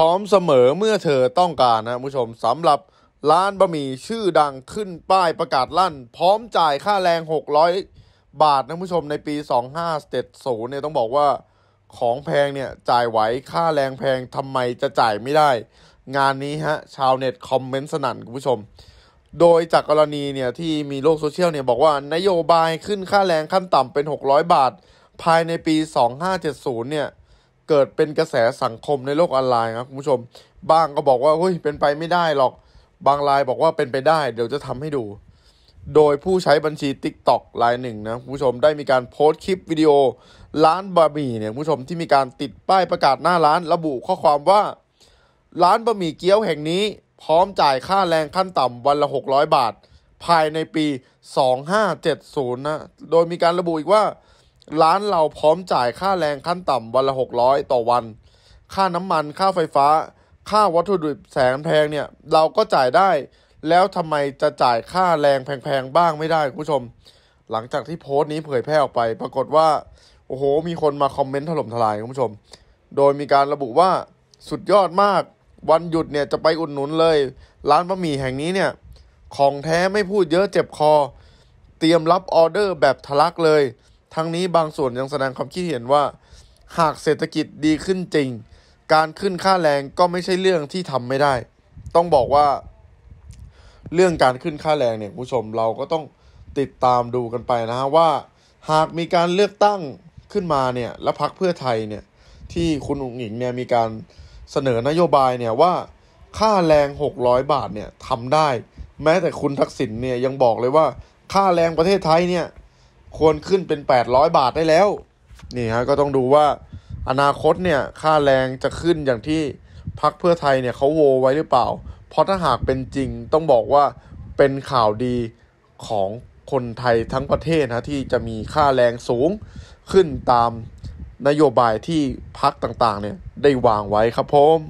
พร้อมเสมอเมื่อเธอต้องการนะผู้ชมสำหรับร้านบะหมี่ชื่อดังขึ้นป้ายประกาศลั่นพร้อมจ่ายค่าแรง 600 บาทนะผู้ชมในปี 2570เนี่ยต้องบอกว่า ของแพงเนี่ยจ่ายไหวค่าแรงแพงทำไมจะจ่ายไม่ได้ งานนี้ฮะชาวเน็ตคอมเมนต์สนั่นคุณผู้ชม โดยจากกรณีเนี่ยที่มีโลกโซเชียลเนี่ยบอกว่านโยบายขึ้นค่าแรงขั้นต่ำเป็น 600 บาท ภายในปี 2570เนี่ยเกิดเป็นกระแสสังคมในโลกออนไลน์ครับคุณผู้ชมบ้างก็บอกว่าเฮ้ยเป็นไปไม่ได้หรอก บางรายบอกว่าเป็นไปได้ เดี๋ยวจะทำให้ดู โดยผู้ใช้บัญชี t ิ k t o กรายหนึ่งนะคุณผู้ชมได้มีการโพสต์คลิปวิดีโอร้านบะหมี่เนี่ยคุณผู้ชมที่มีการติดป้ายประกาศหน้าร้านระบุข้อความว่า ร้านบะหมี่เกี๊ยวแห่งนี้ พร้อมจ่ายค่าแรงขั้นต่ำวันละ 600 บาท ภายในปี 2570นะโดยมีการระบุอีกว่าร้านเราพร้อมจ่ายค่าแรงขั้นต่ำวันละ 600 ต่อวัน ค่าน้ำมัน ค่าไฟฟ้า ค่าวัตถุดิบแสนแพงเนี่ย เราก็จ่ายได้ แล้วทำไมจะจ่ายค่าแรงแพงๆบ้างไม่ได้คุณผู้ชม หลังจากที่โพสต์นี้เผยแพร่ออกไป ปรากฏว่า โอ้โห มีคนมาคอมเมนต์ถล่มทลายคุณผู้ชม โดยมีการระบุว่า สุดยอดมาก วันหยุดเนี่ยจะไปอุดหนุนเลย ร้านบะหมี่แห่งนี้เนี่ย ของแท้ไม่พูดเยอะเจ็บคอ เตรียมรับออเดอร์แบบทะลักเลยทั้งนี้บางส่วนยังแสดงความคิดเห็นว่า หากเศรษฐกิจดีขึ้นจริง การขึ้นค่าแรงก็ไม่ใช่เรื่องที่ทำไม่ได้ ต้องบอกว่า เรื่องการขึ้นค่าแรงเนี่ยผู้ชมเราก็ต้องติดตามดูกันไปนะฮะว่า หากมีการเลือกตั้งขึ้นมาเนี่ยและพักเพื่อไทยเนี่ย ที่คุณอุ๋งอิงเนี่ยมีการเสนอนโยบายเนี่ย ว่า ค่าแรง 600บาทเนี่ยทำได้ แม้แต่คุณทักษิณเนี่ยยังบอกเลยว่า ค่าแรงประเทศไทยเนี่ยควรขึ้นเป็น 800 บาทได้แล้ว นี่ฮะ ก็ต้องดูว่าอนาคตเนี่ย ค่าแรงจะขึ้นอย่างที่พักเพื่อไทยเนี่ยเขาโวไว้หรือเปล่า เพราะถ้าหากเป็นจริงต้องบอกว่าเป็นข่าวดีของคนไทยทั้งประเทศนะที่จะมีค่าแรงสูงขึ้นตามนโยบายที่พักต่างๆเนี่ยได้วางไว้ครับผม